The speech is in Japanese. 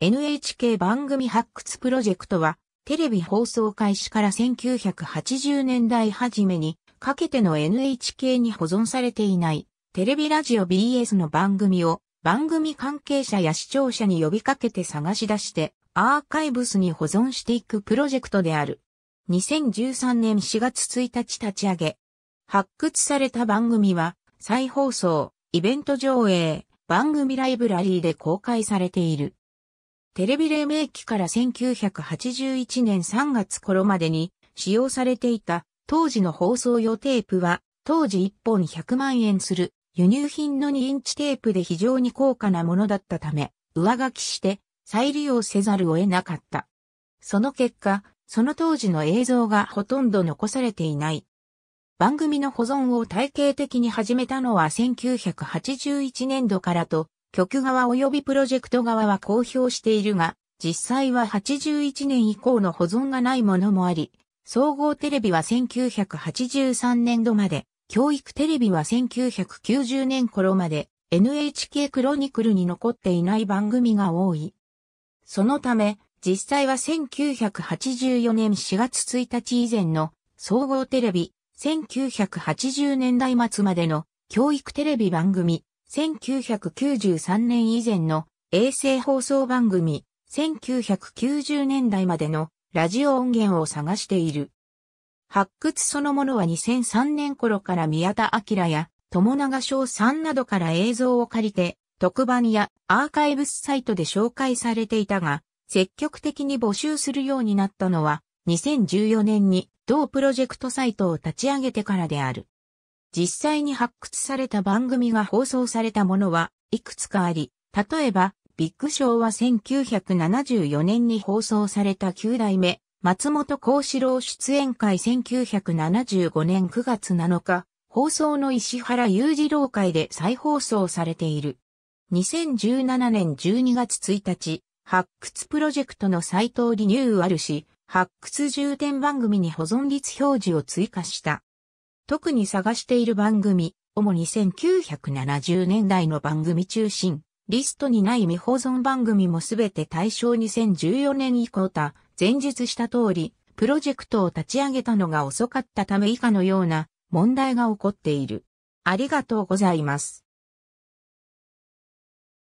NHK 番組発掘プロジェクトは、テレビ放送開始から1980年代初めにかけての NHK に保存されていないテレビラジオ BS の番組を番組関係者や視聴者に呼びかけて探し出してアーカイブスに保存していくプロジェクトである。2013年4月1日立ち上げ。発掘された番組は再放送、イベント上映、番組ライブラリーで公開されている。テレビ黎明期から1981年3月頃までに使用されていた当時の放送用テープは当時1本100万円する輸入品の2インチテープで非常に高価なものだったため上書きして再利用せざるを得なかった。その結果、その当時の映像がほとんど残されていない。番組の保存を体系的に始めたのは1981年度からと局側及びプロジェクト側は公表しているが、実際は81年以降の保存がないものもあり、総合テレビは1983年度まで、教育テレビは1990年頃まで NHK クロニクルに残っていない番組が多い。そのため、実際は1984年4月1日以前の総合テレビ、1980年代末までの教育テレビ番組、1993年以前の衛星放送番組、1990年代までのラジオ音源を探している。発掘そのものは2003年頃から宮田明や友永翔さんなどから映像を借りて特番やアーカイブスサイトで紹介されていたが、積極的に募集するようになったのは2014年に同プロジェクトサイトを立ち上げてからである。実際に発掘された番組が放送されたものはいくつかあり、例えば、ビッグショーは1974年に放送された9代目、松本幸四郎出演会1975年9月7日、放送の石原裕次郎会で再放送されている。2017年12月1日、発掘プロジェクトのサイトをリニューアルし、発掘重点番組に保存率表示を追加した。特に探している番組、主に1970年代の番組中心、リストにない未保存番組もすべて対象2014年以降た、前述した通り、プロジェクトを立ち上げたのが遅かったため以下のような問題が起こっている。ありがとうございます。